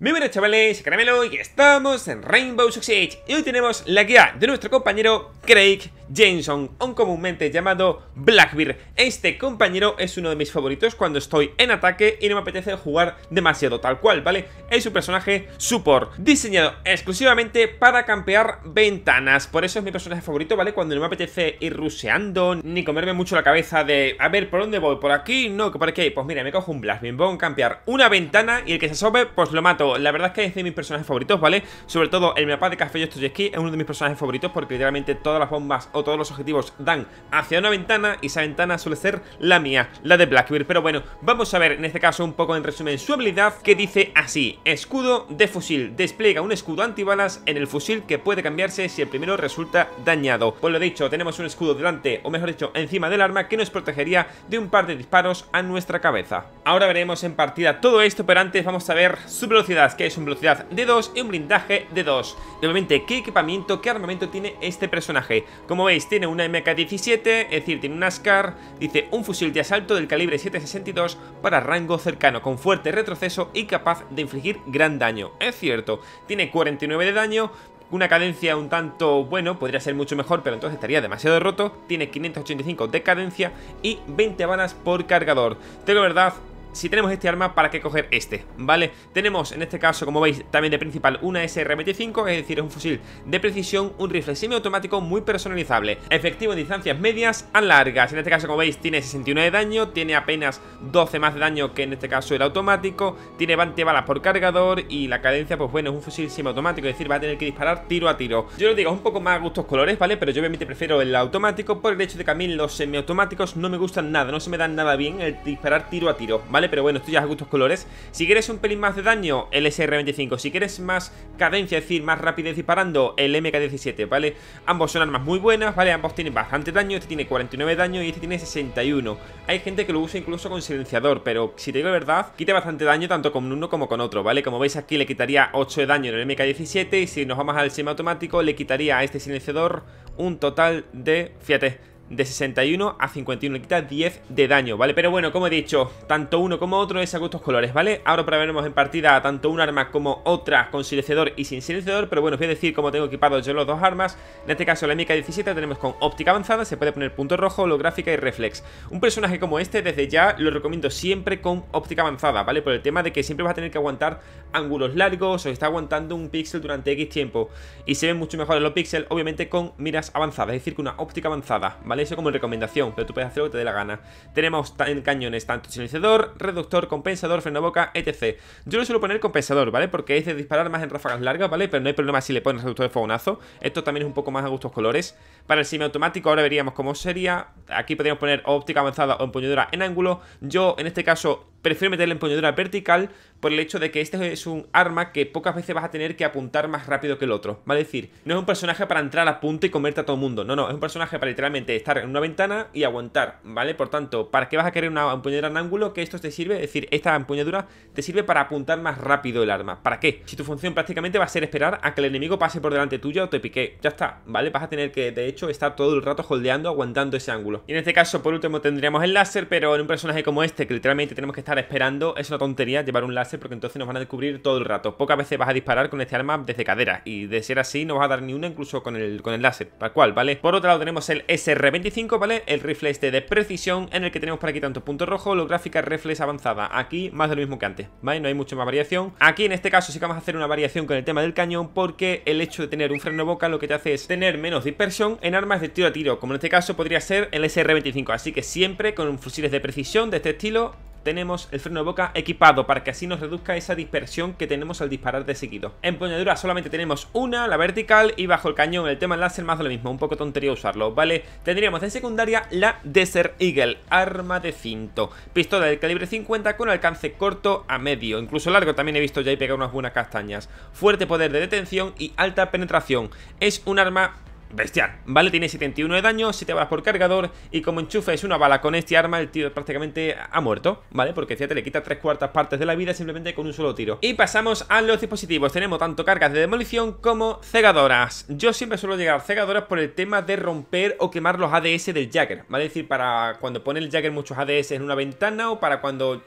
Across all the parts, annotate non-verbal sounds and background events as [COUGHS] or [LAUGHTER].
Muy buenas chavales, Caramelo y estamos en Rainbow Six Siege y hoy tenemos la guía de nuestro compañero Craig Jameson, comúnmente llamado Blackbeard. Este compañero es uno de mis favoritos cuando estoy en ataque y no me apetece jugar demasiado tal cual, ¿vale? Es un personaje support, diseñado exclusivamente para campear ventanas. Por eso es mi personaje favorito, ¿vale? Cuando no me apetece ir ruseando, ni comerme mucho la cabeza de, a ver, ¿por dónde voy? ¿Por aquí? No, ¿por aquí? Pues mira, me cojo un Blackbeard, voy a campear una ventana y el que se sobe, pues lo mato. La verdad es que es de mis personajes favoritos, ¿vale? Sobre todo el mapa de Café Esquí es uno de mis personajes favoritos porque literalmente toda las bombas o todos los objetivos dan hacia una ventana y esa ventana suele ser la mía, la de Blackbeard. Pero bueno, vamos a ver en este caso un poco en resumen su habilidad que dice así, escudo de fusil, despliega un escudo antibalas en el fusil que puede cambiarse si el primero resulta dañado. Por lo dicho, tenemos un escudo delante, o mejor dicho, encima del arma que nos protegería de un par de disparos a nuestra cabeza. Ahora veremos en partida todo esto, pero antes vamos a ver su velocidad, que es una velocidad de 2 y un blindaje de 2. Y obviamente, qué equipamiento, qué armamento tiene este personaje como veis, tiene una MK-17, es decir, tiene un ASCAR, dice un fusil de asalto del calibre 7.62 para rango cercano, con fuerte retroceso y capaz de infligir gran daño. Es cierto, tiene 49 de daño, una cadencia un tanto bueno, podría ser mucho mejor, pero entonces estaría demasiado roto. Tiene 585 de cadencia y 20 balas por cargador. Te verdad, si tenemos este arma, ¿para qué coger este? ¿Vale? Tenemos, en este caso, como veis, también de principal una SR-25, es decir, es un fusil de precisión, un rifle semiautomático muy personalizable, efectivo en distancias medias a largas. En este caso, como veis, tiene 69 de daño, tiene apenas 12 más de daño que en este caso el automático, tiene 20 balas por cargador y la cadencia, pues bueno, es un fusil semiautomático, es decir, va a tener que disparar tiro a tiro. Yo lo digo, es un poco más a gustos colores, ¿vale? Pero yo obviamente prefiero el automático por el hecho de que a mí los semiautomáticos no me gustan nada, no se me dan nada bien el disparar tiro a tiro, ¿vale? Pero bueno, esto ya es a gustos colores. Si quieres un pelín más de daño, el SR-25. Si quieres más cadencia, es decir, más rapidez disparando, el MK-17, ¿vale? Ambos son armas muy buenas, ¿vale? Ambos tienen bastante daño. Este tiene 49 daño y este tiene 61. Hay gente que lo usa incluso con silenciador, pero si te digo la verdad, quita bastante daño tanto con uno como con otro, ¿vale? Como veis aquí le quitaría 8 de daño en el MK-17 y si nos vamos al semiautomático le quitaría a este silenciador un total de, fíjate, de 61 a 51, le quita 10 de daño, ¿vale? Pero bueno, como he dicho, tanto uno como otro es a gustos colores, ¿vale? Ahora probaremos en partida tanto un arma como otra con silenciador y sin silenciador, pero bueno, os voy a decir cómo tengo equipados yo los dos armas. En este caso la MK17 tenemos con óptica avanzada, se puede poner punto rojo, holográfica y reflex. Un personaje como este desde ya lo recomiendo siempre con óptica avanzada, ¿vale? Por el tema de que siempre vas a tener que aguantar ángulos largos o está aguantando un píxel durante X tiempo y se ven mucho mejores los pixels, obviamente con miras avanzadas, es decir, que una óptica avanzada, ¿vale? Eso como recomendación, pero tú puedes hacer lo que te dé la gana. Tenemos en cañones tanto silenciador, reductor, compensador, freno boca, etc. Yo le suelo poner compensador, ¿vale? Porque es de disparar más en ráfagas largas, ¿vale? Pero no hay problema si le pones reductor de fogonazo. Esto también es un poco más a gustos colores. Para el semi-automático ahora veríamos cómo sería. Aquí podríamos poner óptica avanzada o empuñadura en ángulo. Yo en este caso prefiero meter la empuñadura vertical por el hecho de que este es un arma que pocas veces vas a tener que apuntar más rápido que el otro. ¿vale? Es decir, no es un personaje para entrar a punto y comerte a todo el mundo. No, no, es un personaje para literalmente estar en una ventana y aguantar, ¿vale? Por tanto, ¿para qué vas a querer una empuñadura en ángulo? Que esto te sirve, es decir, esta empuñadura te sirve para apuntar más rápido el arma. ¿Para qué? Si tu función prácticamente va a ser esperar a que el enemigo pase por delante tuyo o te pique. Ya está, ¿vale? Vas a tener que, de hecho, estar todo el rato holdeando, aguantando ese ángulo. Y en este caso, por último, tendríamos el láser, pero en un personaje como este, que literalmente tenemos que estar esperando. Es una tontería llevar un láser porque entonces nos van a descubrir todo el rato. Pocas veces vas a disparar con este arma desde cadera y de ser así no vas a dar ni una incluso con el, con el láser, tal cual, ¿vale? Por otro lado tenemos el SR-25, ¿vale? El rifle este de precisión en el que tenemos por aquí tanto punto rojo, gráfica reflex avanzada. Aquí más de lo mismo que antes, ¿vale? No hay mucha más variación. Aquí en este caso sí que vamos a hacer una variación con el tema del cañón porque el hecho de tener un freno boca lo que te hace es tener menos dispersión en armas de tiro a tiro, como en este caso podría ser el SR-25. Así que siempre con fusiles de precisión de este estilo tenemos el freno de boca equipado para que así nos reduzca esa dispersión que tenemos al disparar de seguido. Empuñadura solamente tenemos una, la vertical, y bajo el cañón el tema láser más de lo mismo, un poco tontería usarlo, ¿vale? Tendríamos de secundaria la Desert Eagle, arma de cinto, pistola de calibre 50 con alcance corto a medio, incluso largo también he visto ya y pegar unas buenas castañas, fuerte poder de detención y alta penetración. Es un arma Bestial, ¿vale? Tiene 71 de daño, 7 balas por cargador Y como es una bala con este arma El tío prácticamente ha muerto, ¿vale? Porque fíjate, le quita tres cuartas partes de la vida Simplemente con un solo tiro Y pasamos a los dispositivos Tenemos tanto cargas de demolición como cegadoras Yo siempre suelo llegar cegadoras por el tema de romper o quemar los ADS del Jagger ¿Vale? Es decir, para cuando pone el Jagger muchos ADS en una ventana O para cuando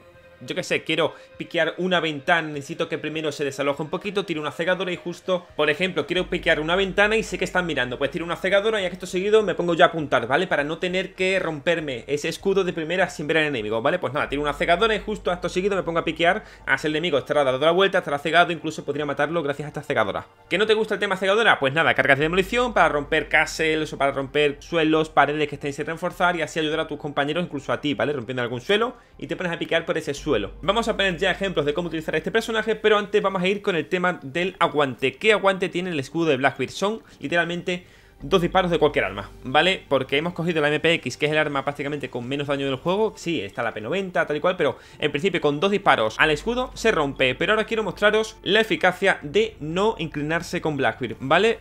yo qué sé, quiero piquear una ventana, necesito que primero se desaloje un poquito, tiro una cegadora y justo, por ejemplo, quiero piquear una ventana y sé que están mirando, pues tiro una cegadora y a esto seguido me pongo yo a apuntar, ¿vale? Para no tener que romperme ese escudo de primera sin ver al enemigo, ¿vale? Pues nada, tiro una cegadora y justo a esto seguido me pongo a piquear hacia ah, el enemigo, estará dado la vuelta, estará cegado, incluso podría matarlo gracias a esta cegadora. ¿Que no te gusta el tema cegadora? Pues nada, cargas de demolición para romper castles o para romper suelos, paredes que estén sin reforzar y así ayudar a tus compañeros, incluso a ti, ¿vale? Rompiendo algún suelo y te pones a piquear por ese suelo Vamos a poner ya ejemplos de cómo utilizar este personaje, pero antes vamos a ir con el tema del aguante. ¿Qué aguante tiene el escudo de Blackbeard? Son literalmente dos disparos de cualquier arma, ¿vale? Porque hemos cogido la MPX, que es el arma prácticamente con menos daño del juego. Sí, está la P90, tal y cual, pero en principio con dos disparos al escudo se rompe. Pero ahora quiero mostraros la eficacia de no inclinarse con Blackbeard, ¿vale?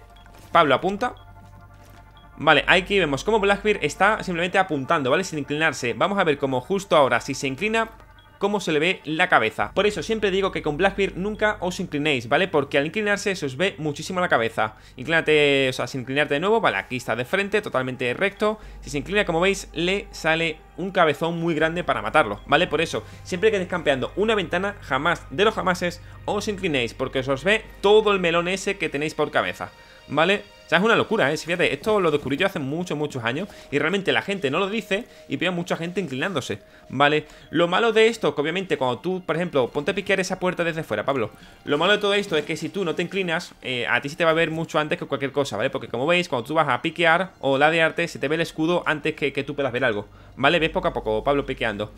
Pablo apunta. Vale, aquí vemos cómo Blackbeard está simplemente apuntando, ¿vale? Sin inclinarse. Vamos a ver cómo justo ahora, si se inclina, cómo se le ve la cabeza. Por eso siempre digo que con Blackbeard nunca os inclinéis, ¿vale? Porque al inclinarse se os ve muchísimo la cabeza. Inclínate, o sea, sin inclinarte de nuevo, vale, aquí está de frente, totalmente recto. Si se inclina, como veis, le sale un cabezón muy grande para matarlo, ¿vale? Por eso, siempre que estéis campeando una ventana, jamás de los jamases os inclinéis, porque os ve todo el melón ese que tenéis por cabeza, ¿vale? sea, es una locura, ¿eh? Fíjate, esto lo descubrí yo hace muchos, muchos años y realmente la gente no lo dice y veo mucha gente inclinándose, ¿vale? Lo malo de esto, que obviamente cuando tú, por ejemplo, ponte a piquear esa puerta desde fuera, Pablo, lo malo de todo esto es que si tú no te inclinas, eh, a ti se te va a ver mucho antes que cualquier cosa, ¿vale? Porque como veis, cuando tú vas a piquear o ladearte, se te ve el escudo antes que, que tú puedas ver algo, ¿vale? Ves poco a poco, Pablo piqueando.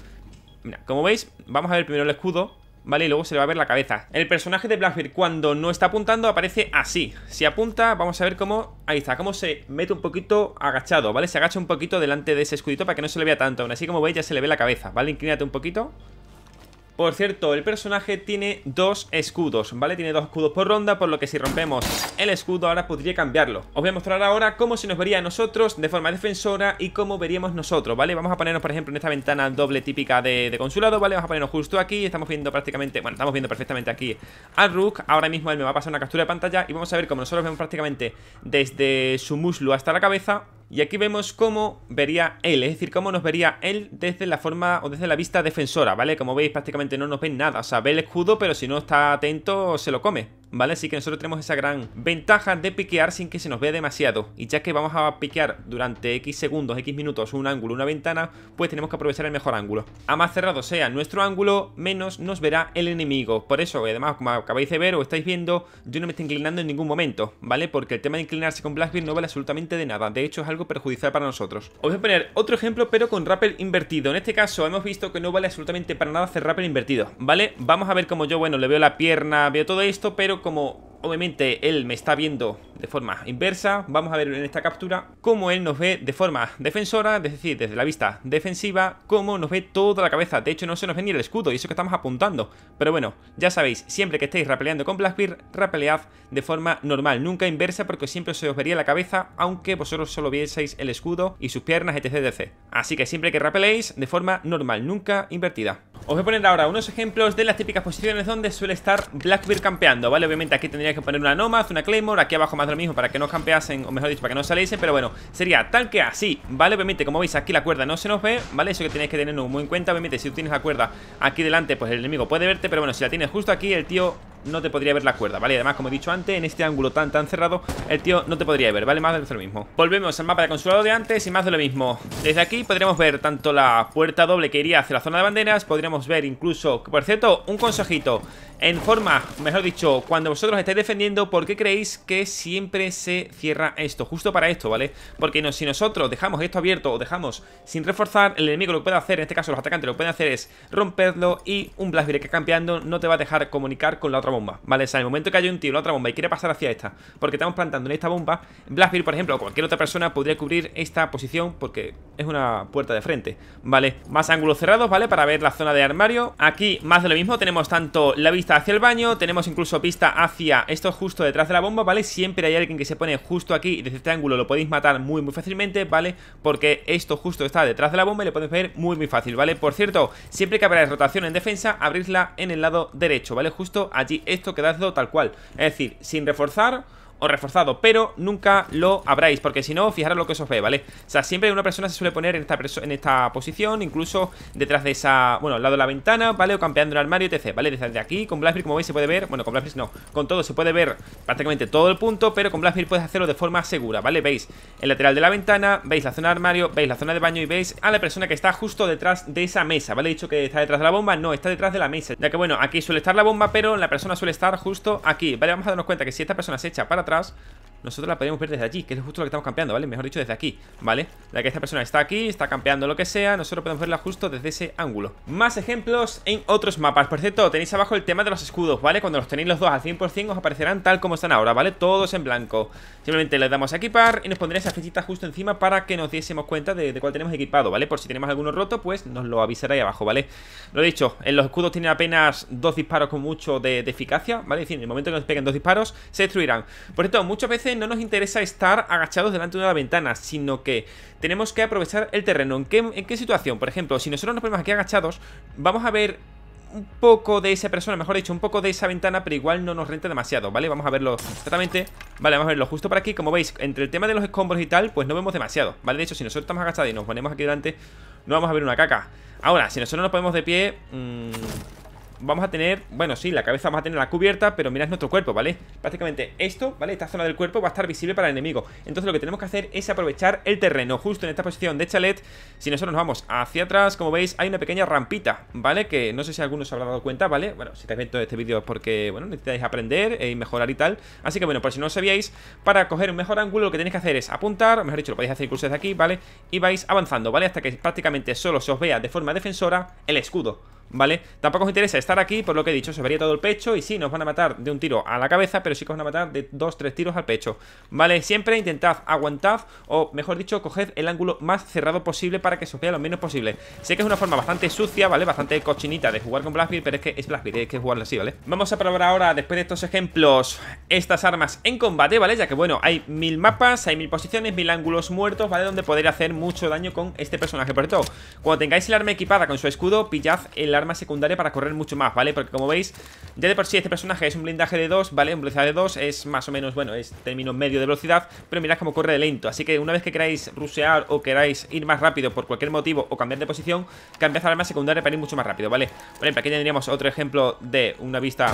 Mira, como veis, vamos a ver primero el escudo ¿vale? Y luego se le va a ver la cabeza. El personaje de Blackbeard cuando no está apuntando aparece así. Si apunta, vamos a ver cómo... Ahí está, cómo se mete un poquito agachado, ¿vale? Se agacha un poquito delante de ese escudito para que no se le vea tanto. Aún así, como veis, ya se le ve la cabeza, ¿vale? Inclínate un poquito. Por cierto, el personaje tiene dos escudos, ¿vale? Tiene dos escudos por ronda, por lo que si rompemos el escudo ahora podría cambiarlo. Os voy a mostrar ahora cómo se nos vería a nosotros de forma defensora y cómo veríamos nosotros, ¿vale? Vamos a ponernos, por ejemplo, en esta ventana doble típica de, consulado, ¿vale? Vamos a ponernos justo aquí, estamos viendo prácticamente, bueno, estamos viendo perfectamente aquí al Rook. Ahora mismo él me va a pasar una captura de pantalla y vamos a ver cómo nosotros vemos prácticamente desde su muslo hasta la cabeza y aquí vemos cómo vería él, es decir, cómo nos vería él desde la forma o desde la vista defensora, ¿vale? Como veis, prácticamente no nos ven nada. O sea, ve el escudo, pero si no está atento, se lo come. ¿vale? Así que nosotros tenemos esa gran ventaja de piquear sin que se nos vea demasiado. Y ya que vamos a piquear durante X segundos, X minutos, un ángulo, una ventana, pues tenemos que aprovechar el mejor ángulo. A más cerrado sea nuestro ángulo, menos nos verá el enemigo. Por eso, además, como acabáis de ver o estáis viendo, yo no me estoy inclinando en ningún momento, ¿vale? Porque el tema de inclinarse con Blackbeard no vale absolutamente de nada. De hecho, es algo perjudicial para nosotros. Os voy a poner otro ejemplo, pero con rapper invertido. En este caso, hemos visto que no vale absolutamente para nada hacer rappel invertido, ¿vale? Vamos a ver cómo yo, bueno, le veo la pierna, veo todo esto, pero como obviamente él me está viendo de forma inversa, vamos a ver en esta captura cómo él nos ve de forma defensora, es decir, desde la vista defensiva, cómo nos ve toda la cabeza. De hecho, no se nos ve ni el escudo y eso que estamos apuntando. Pero bueno, ya sabéis, siempre que estéis rapeleando con Blackbeard, rapelead de forma normal, nunca inversa porque siempre se os vería la cabeza, aunque vosotros solo vieseis el escudo y sus piernas, etc. etc. Así que siempre que rapeleéis, de forma normal, nunca invertida. Os voy a poner ahora unos ejemplos de las típicas posiciones donde suele estar Blackbeard campeando, ¿vale? Obviamente aquí tendría que poner una Nomad, una Claymore, aquí abajo más de lo mismo para que no campeasen, o mejor dicho, para que no saliesen, pero bueno, sería tal que así, ¿vale? Obviamente, como veis, aquí la cuerda no se nos ve, ¿vale? Eso que tenéis que tener muy en cuenta, obviamente, si tú tienes la cuerda aquí delante, pues el enemigo puede verte, pero bueno, si la tienes justo aquí, el tío no te podría ver la cuerda, ¿vale? Además, como he dicho antes, en este ángulo tan tan cerrado El tío no te podría ver, ¿vale? Más de lo mismo Volvemos al mapa de consulado de antes y más de lo mismo Desde aquí podríamos ver tanto la puerta doble que iría hacia la zona de banderas Podríamos ver incluso, por cierto, un consejito En forma, mejor dicho, cuando vosotros estáis defendiendo ¿Por qué creéis que siempre se cierra esto? Justo para esto, ¿vale? Porque si nosotros dejamos esto abierto o dejamos sin reforzar El enemigo lo que puede hacer, en este caso los atacantes lo pueden hacer es romperlo Y un Blast que campeando no te va a dejar comunicar con la otra bomba, ¿vale? O sea, en el momento que hay un tiro otra bomba y quiere pasar hacia esta, porque estamos plantando en esta bomba, Blackbeard, por ejemplo, o cualquier otra persona podría cubrir esta posición porque es una puerta de frente, ¿vale? Más ángulos cerrados, ¿vale? Para ver la zona de armario. Aquí más de lo mismo, tenemos tanto la vista hacia el baño, tenemos incluso pista hacia esto justo detrás de la bomba, ¿vale? Siempre hay alguien que se pone justo aquí y desde este ángulo lo podéis matar muy muy fácilmente, ¿vale? Porque esto justo está detrás de la bomba y le podéis ver muy muy fácil, ¿vale? Por cierto, siempre que habrá rotación en defensa, abrirla en el lado derecho, ¿vale? Justo allí esto quedadlo tal cual. Es decir, sin reforzar reforzado Pero nunca lo habráis Porque si no, fijaros lo que os ve, ¿vale? O sea, siempre una persona se suele poner en esta, en esta posición Incluso detrás de esa... Bueno, al lado de la ventana, ¿vale? O campeando en el armario, etc, ¿vale? Desde aquí, con Blasbear, como veis, se puede ver Bueno, con Blackbeard no Con todo se puede ver prácticamente todo el punto Pero con Blasbear puedes hacerlo de forma segura, ¿vale? Veis el lateral de la ventana Veis la zona de armario Veis la zona de baño Y veis a la persona que está justo detrás de esa mesa, ¿vale? He dicho que está detrás de la bomba No, está detrás de la mesa Ya que, bueno, aquí suele estar la bomba Pero la persona suele estar justo aquí, ¿vale? Vamos a darnos cuenta que si esta persona se echa para atrás Gracias nosotros la podemos ver desde allí, que es justo lo que estamos campeando, ¿vale? Mejor dicho, desde aquí, ¿vale? La que esta persona está aquí, está campeando lo que sea, nosotros podemos verla justo desde ese ángulo. Más ejemplos en otros mapas. Por cierto, tenéis abajo el tema de los escudos, ¿vale? Cuando los tenéis los dos al 100% os aparecerán tal como están ahora, ¿vale? Todos en blanco. Simplemente le damos a equipar y nos pondréis esa flechita justo encima para que nos diésemos cuenta de, cuál tenemos equipado, ¿vale? Por si tenemos alguno roto, pues nos lo avisará ahí abajo, ¿vale? Lo dicho, en los escudos tienen apenas dos disparos con mucho de, de eficacia, ¿vale? Es decir, en el momento que nos peguen dos disparos, se destruirán. Por cierto, muchas veces no nos interesa estar agachados delante de una ventana, sino que tenemos que aprovechar el terreno. ¿En qué, situación? Por ejemplo, si nosotros nos ponemos aquí agachados, vamos a ver un poco de esa persona, mejor dicho, un poco de esa ventana, pero igual no nos renta demasiado, ¿vale? Vamos a verlo exactamente. Vale, vamos a verlo justo por aquí. Como veis, entre el tema de los escombros y tal, pues no vemos demasiado, ¿vale? De hecho, si nosotros estamos agachados y nos ponemos aquí delante, no vamos a ver una caca. Ahora, si nosotros nos ponemos de pie... Mmm vamos a tener, bueno, sí, la cabeza vamos a tener la cubierta, pero mirad nuestro cuerpo, ¿vale? Prácticamente esto, ¿vale? Esta zona del cuerpo va a estar visible para el enemigo. Entonces lo que tenemos que hacer es aprovechar el terreno, justo en esta posición de chalet. Si nosotros nos vamos hacia atrás, como veis, hay una pequeña rampita, ¿vale? Que no sé si algunos se habrá dado cuenta, ¿vale? Bueno, si estáis viendo este vídeo es porque, bueno, necesitáis aprender y e mejorar y tal. Así que, bueno, por si no lo sabíais, para coger un mejor ángulo lo que tenéis que hacer es apuntar, mejor dicho, lo podéis hacer incluso desde aquí, ¿vale? Y vais avanzando, ¿vale? Hasta que prácticamente solo se os vea de forma defensora el escudo. ¿vale? Tampoco os interesa estar aquí, por lo que he dicho, se vería todo el pecho y sí, nos van a matar de un tiro a la cabeza, pero sí que os van a matar de dos, tres tiros al pecho, ¿vale? Siempre intentad, aguantad, o mejor dicho, coged el ángulo más cerrado posible para que se vea lo menos posible. Sé que es una forma bastante sucia, ¿vale? Bastante cochinita de jugar con Blackbeard, pero es que es Blackbeard, hay que jugarlo así, ¿vale? Vamos a probar ahora, después de estos ejemplos, estas armas en combate, ¿vale? Ya que, bueno, hay mil mapas, hay mil posiciones, mil ángulos muertos, ¿vale? Donde poder hacer mucho daño con este personaje. Por todo, cuando tengáis el arma equipada con su escudo, pillad el arma secundaria para correr mucho más, ¿vale? Porque como veis, ya de por sí este personaje es un blindaje de 2, ¿vale? Un velocidad de 2 es más o menos, bueno, es término medio de velocidad, pero mirad cómo corre de lento. Así que una vez que queráis rusear o queráis ir más rápido por cualquier motivo o cambiar de posición, cambiad el arma secundaria para ir mucho más rápido, ¿vale? Por ejemplo, aquí tendríamos otro ejemplo de una vista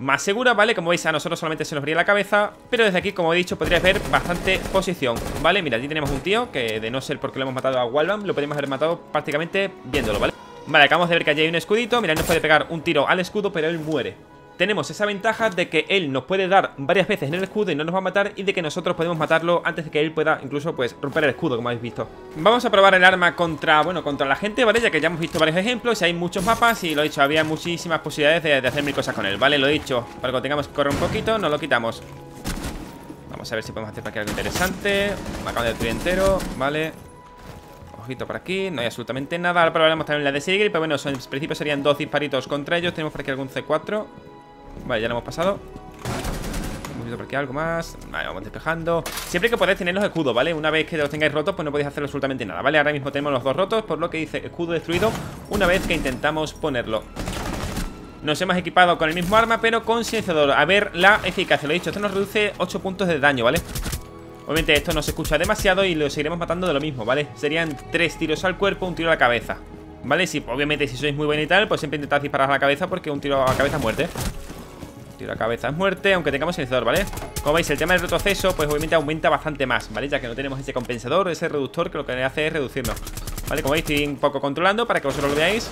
más segura, ¿vale? Como veis, a nosotros solamente se nos brilla la cabeza Pero desde aquí, como he dicho, podrías ver bastante posición ¿Vale? Mira, aquí tenemos un tío que de no ser porque lo hemos matado a Walbam Lo podríamos haber matado prácticamente viéndolo, ¿vale? Vale, acabamos de ver que allí hay un escudito Mira, él nos puede pegar un tiro al escudo, pero él muere tenemos esa ventaja de que él nos puede dar varias veces en el escudo y no nos va a matar y de que nosotros podemos matarlo antes de que él pueda incluso pues romper el escudo, como habéis visto. Vamos a probar el arma contra, bueno, contra la gente, ¿vale? Ya que ya hemos visto varios ejemplos y hay muchos mapas y lo he dicho, había muchísimas posibilidades de, hacer mil cosas con él, ¿vale? Lo he dicho, para que tengamos que correr un poquito nos lo quitamos. Vamos a ver si podemos hacer para que algo interesante. Me acabo de destruir entero, ¿vale? vale por aquí No hay absolutamente nada Ahora probaremos también la de Sigrid. Pero bueno, en principio serían dos disparitos contra ellos Tenemos por aquí algún C4 Vale, ya lo hemos pasado por aquí algo más vamos despejando Siempre que podéis tener los escudos, ¿vale? Una vez que los tengáis rotos, pues no podéis hacer absolutamente nada, ¿vale? Ahora mismo tenemos los dos rotos, por lo que dice escudo destruido Una vez que intentamos ponerlo nos hemos equipado con el mismo arma, pero con silenciador A ver la eficacia, lo he dicho, esto nos reduce 8 puntos de daño, ¿vale? Obviamente esto no se escucha demasiado y lo seguiremos matando de lo mismo, ¿vale? Serían tres tiros al cuerpo, un tiro a la cabeza ¿Vale? Si, obviamente si sois muy buenos y tal, pues siempre intentad disparar a la cabeza porque un tiro a la cabeza es muerte Un Tiro a la cabeza es muerte, aunque tengamos silenciador, ¿vale? Como veis, el tema del retroceso, pues obviamente aumenta bastante más, ¿vale? Ya que no tenemos ese compensador, ese reductor que lo que hace es reducirnos ¿Vale? Como veis, estoy un poco controlando para que vosotros lo veáis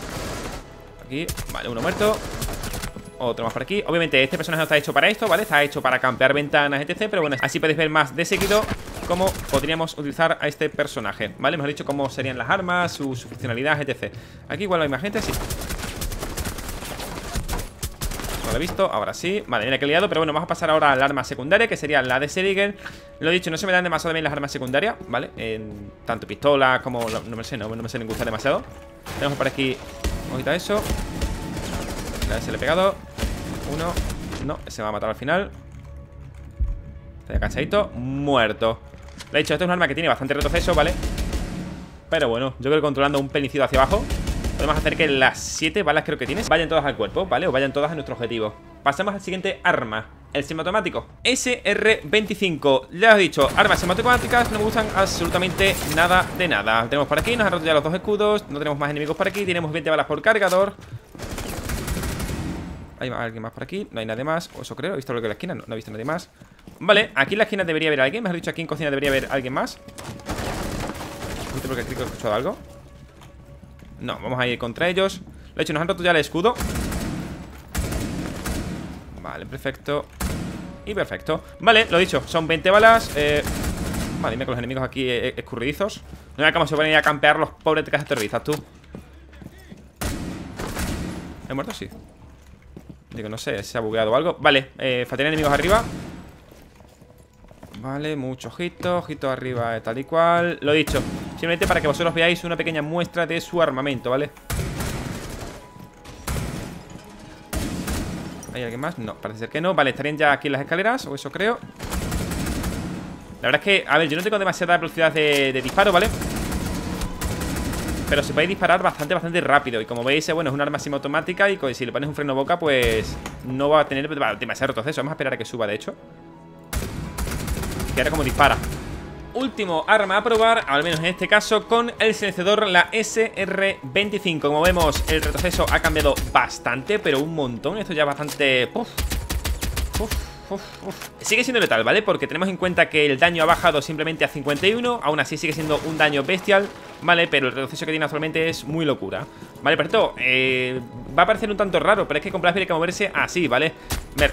Aquí, vale, uno muerto otro más por aquí Obviamente este personaje no está hecho para esto, ¿vale? Está hecho para campear ventanas, etc Pero bueno, así podéis ver más de seguido Cómo podríamos utilizar a este personaje, ¿vale? Me Mejor dicho, cómo serían las armas, su, su funcionalidad, etc Aquí igual hay más gente, sí no lo he visto, ahora sí Vale, mira que liado, pero bueno, vamos a pasar ahora al arma secundaria Que sería la de Serigen Lo he dicho, no se me dan demasiado bien las armas secundarias, ¿vale? En tanto pistolas como... No, me sé, no, me sé gustar demasiado Tenemos por aquí, vamos a eso ver se le he pegado. Uno. No, se va a matar al final. Está cansadito. Muerto. he dicho, esto es un arma que tiene bastante retroceso, ¿vale? Pero bueno, yo creo que controlando un pelicido hacia abajo Podemos hacer que las 7 balas creo que tienes Vayan todas al cuerpo, ¿vale? O vayan todas a nuestro objetivo Pasamos al siguiente arma El semiautomático SR-25 Ya os he dicho, armas semiautomáticas no me gustan absolutamente nada de nada Tenemos por aquí, nos han roto ya los dos escudos No tenemos más enemigos por aquí Tenemos 20 balas por cargador ¿Hay alguien más por aquí? No hay nadie más, o eso creo, he visto lo que la esquina no, he visto nadie más Vale, aquí en la esquina debería haber alguien Mejor dicho, aquí en cocina debería haber alguien más Porque creo que he escuchado algo No, vamos a ir contra ellos he hecho, nos han roto ya el escudo Vale, perfecto Y perfecto Vale, lo dicho, son 20 balas eh... Vale, con los enemigos aquí eh, escurridizos No vea cómo se van a campear los pobres casas terroristas, tú ¿He muerto? Sí Digo, no sé, se ha bugueado o algo Vale, eh, enemigos arriba Vale, mucho ojito, ojito arriba, eh, tal y cual Lo dicho, simplemente para que vosotros veáis una pequeña muestra de su armamento, ¿vale? ¿Hay alguien más? No, parece ser que no Vale, estarían ya aquí en las escaleras, o eso creo La verdad es que, a ver, yo no tengo demasiada velocidad de, disparo, ¿vale? vale pero se puede disparar bastante, bastante rápido Y como veis, eh, bueno, es un arma semiautomática Y si le pones un freno boca, pues No va a tener demasiado retroceso Vamos a esperar a que suba, de hecho Que ahora como dispara Último arma a probar, al menos en este caso Con el silenciador, la SR25 Como vemos, el retroceso ha cambiado Bastante, pero un montón Esto ya bastante... Sigue siendo letal, ¿vale? Porque tenemos en cuenta que el daño ha bajado simplemente a 51 Aún así sigue siendo un daño bestial ¿vale? Pero el retroceso que tiene actualmente es muy locura. Vale, pero esto eh, va a parecer un tanto raro, pero es que con hay que moverse así, ¿vale?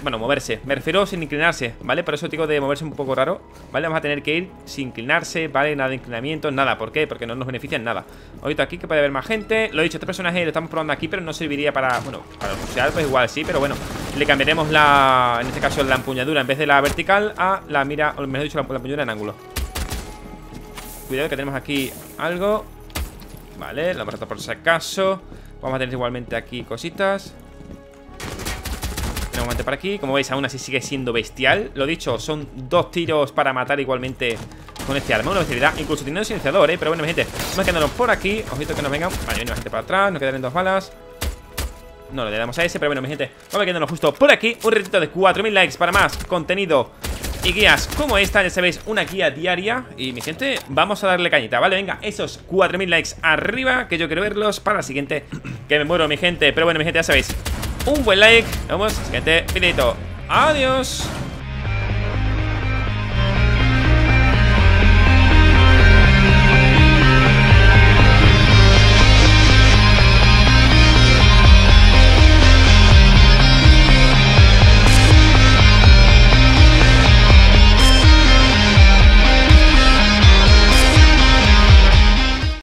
bueno, moverse, me refiero sin inclinarse, ¿vale? Por eso digo de moverse un poco raro, ¿vale? Vamos a tener que ir sin inclinarse, ¿vale? Nada de inclinamiento, nada, ¿por qué? Porque no nos beneficia en nada. Ahorita aquí que puede haber más gente, lo he dicho, este personaje lo estamos probando aquí, pero no serviría para, bueno, para social pues igual sí, pero bueno, le cambiaremos la, en este caso la empuñadura, en vez de la vertical a la mira, o mejor dicho, la empuñadura en ángulo. Cuidado que tenemos aquí algo Vale, lo hemos roto por si acaso Vamos a tener igualmente aquí cositas Tenemos guante para aquí Como veis, aún así sigue siendo bestial Lo dicho, son dos tiros para matar igualmente con este arma Una bestialidad, incluso tiene un silenciador, ¿eh? Pero bueno, mi gente, vamos a quedarnos por aquí Ojito que nos vengan Vale, viene gente para atrás Nos quedan dos balas no le damos a ese, pero bueno, mi gente, vamos quedarnos justo por aquí Un ratito de 4.000 likes para más contenido y guías como esta, ya sabéis, una guía diaria Y mi gente, vamos a darle cañita, ¿vale? Venga, esos 4000 likes arriba, que yo quiero verlos para la siguiente [COUGHS] Que me muero, mi gente, pero bueno, mi gente, ya sabéis Un buen like, nos vemos, siguiente Finito. Adiós